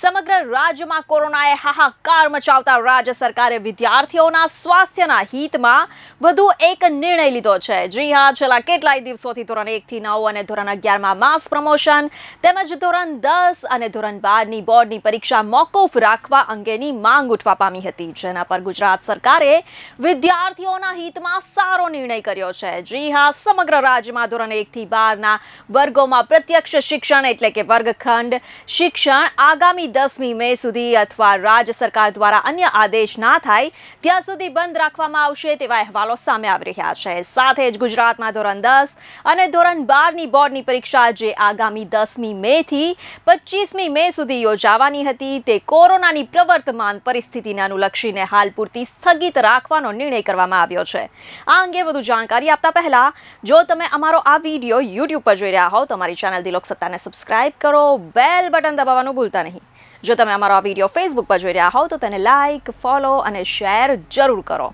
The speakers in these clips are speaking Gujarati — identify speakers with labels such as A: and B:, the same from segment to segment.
A: સમગ્ર રાજ્યમાં કોરોનાએ હાહાકાર મચાવતા રાજ્ય સરકારે વિદ્યાર્થીઓના સ્વાસ્થ્યના હિતમાં વધુ એક નિર્ણય લીધો છે જી હા છેલ્લા કેટલાય દિવસોથી ધોરણ એકથી નવ અને ધોરણ અગિયારમાં માસ પ્રમોશન તેમજ ધોરણ દસ અને ધોરણ બારની બોર્ડની પરીક્ષા મોકૂફ રાખવા અંગેની માંગ ઉઠવા પામી હતી જેના પર ગુજરાત સરકારે વિદ્યાર્થીઓના હિતમાં સારો નિર્ણય કર્યો છે જી હા સમગ્ર રાજ્યમાં ધોરણ એકથી બારના વર્ગોમાં પ્રત્યક્ષ શિક્ષણ એટલે કે વર્ગખંડ શિક્ષણ આગામી દસમી મે સુધી અથવા રાજ્ય સરકાર દ્વારા અન્ય આદેશ ના થાય ત્યાં સુધી બંધ રાખવામાં આવશે તેવા અહેવાલો સામે આવી રહ્યા છે સાથે જ ગુજરાતમાં ધોરણ દસ અને ધોરણ બારની બોર્ડની પરીક્ષા જે આગામી દસમી મેથી પચીસમી મે સુધી યોજાવાની હતી તે કોરોનાની પ્રવર્તમાન પરિસ્થિતિને અનુલક્ષીને હાલ પૂરતી સ્થગિત રાખવાનો નિર્ણય કરવામાં આવ્યો છે આ અંગે વધુ જાણકારી આપતા પહેલા જો તમે અમારો આ વિડીયો યુટ્યુબ પર જોઈ રહ્યા હો તમારી ચેનલ દિલોક સત્તાને સબસ્ક્રાઇબ કરો બેલ બટન દબાવવાનું ભૂલતા નહીં જો તમે અમારો આ વિડીયો ફેસબુક પર જોઈ રહ્યા હોવ તો તેને લાઇક ફોલો અને શેર જરૂર કરો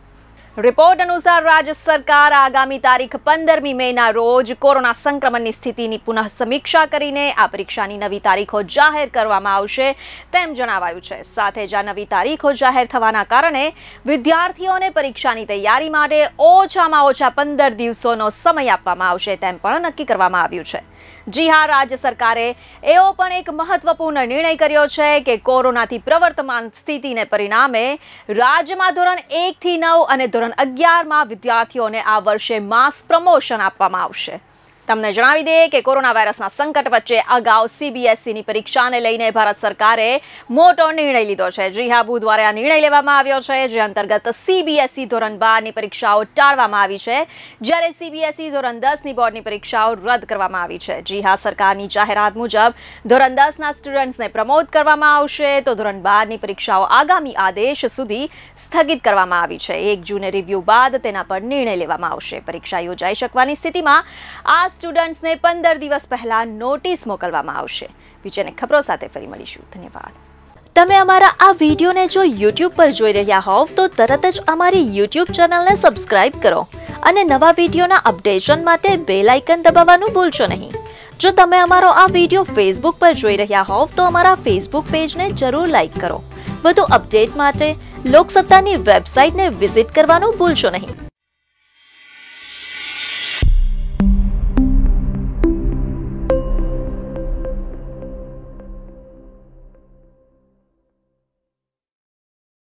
A: રિપોર્ટ અનુસાર રાજ્ય સરકાર આગામી તારીખ પંદરમી મેના રોજ કોરોના સંક્રમણની સ્થિતિની પુનઃ સમીક્ષા કરીને આ પરીક્ષાની નવી તારીખો જાહેર કરવામાં આવશે તેમ જણાવાયું છે સાથે જ આ નવી તારીખો જાહેર થવાના કારણે વિદ્યાર્થીઓને પરીક્ષાની તૈયારી માટે ઓછામાં ઓછા પંદર દિવસોનો સમય આપવામાં આવશે તેમ પણ નક્કી કરવામાં આવ્યું છે જી હા રાજ્ય સરકારે એવો પણ એક મહત્વપૂર્ણ નિર્ણય કર્યો છે કે કોરોનાથી પ્રવર્તમાન સ્થિતિને પરિણામે રાજ્યમાં ધોરણ એકથી નવ અને ધોરણ ધોરણ અગિયારમાં વિદ્યાર્થીઓને આ વર્ષે માસ પ્રમોશન આપવામાં આવશે તમને જણાવી દઈએ કે કોરોના વાયરસના સંકટ વચ્ચે અગાઉ સીબીએસઈની e પરીક્ષાને લઈને ભારત સરકારે મોટો નિર્ણય લીધો છે જી હા બુધવારે આ નિર્ણય લેવામાં આવ્યો છે જે અંતર્ગત સીબીએસઈ e ધોરણ બારની પરીક્ષાઓ ટાળવામાં આવી છે જ્યારે સીબીએસઈ e ધોરણ દસની બોર્ડની પરીક્ષાઓ રદ કરવામાં આવી છે જી હા સરકારની જાહેરાત મુજબ ધોરણ દસના સ્ટુડન્ટ્સને પ્રમોટ કરવામાં આવશે તો ધોરણ બારની પરીક્ષાઓ આગામી આદેશ સુધી સ્થગિત કરવામાં આવી છે એક જૂને રિવ્યૂ બાદ તેના પર નિર્ણય લેવામાં આવશે પરીક્ષા યોજાઈ શકવાની સ્થિતિમાં આ સ્ટુડન્ટ્સને પંદર દિવસ પહેલાં નોટિસ મોકલવામાં આવશે બીજાને ખબરો સાથે ફરી મળીશું ધન્યવાદ તમે અમારા આ વિડીયોને જો યુટ્યુબ પર જોઈ રહ્યા હોવ તો તરત જ અમારી યુટ્યુબ ચેનલને સબસ્ક્રાઇબ કરો અને નવા વિડીયોના અપડેશન માટે બેલ આઇકન દબાવવાનું ભૂલશો નહીં જો તમે અમારો આ વિડીયો ફેસબુક પર જોઈ રહ્યા હોવ તો અમારા ફેસબુક પેજને જરૂર લાઇક કરો વધુ અપડેટ માટે લોકસત્તાની વેબસાઇટને વિઝિટ કરવાનું ભૂલશો નહીં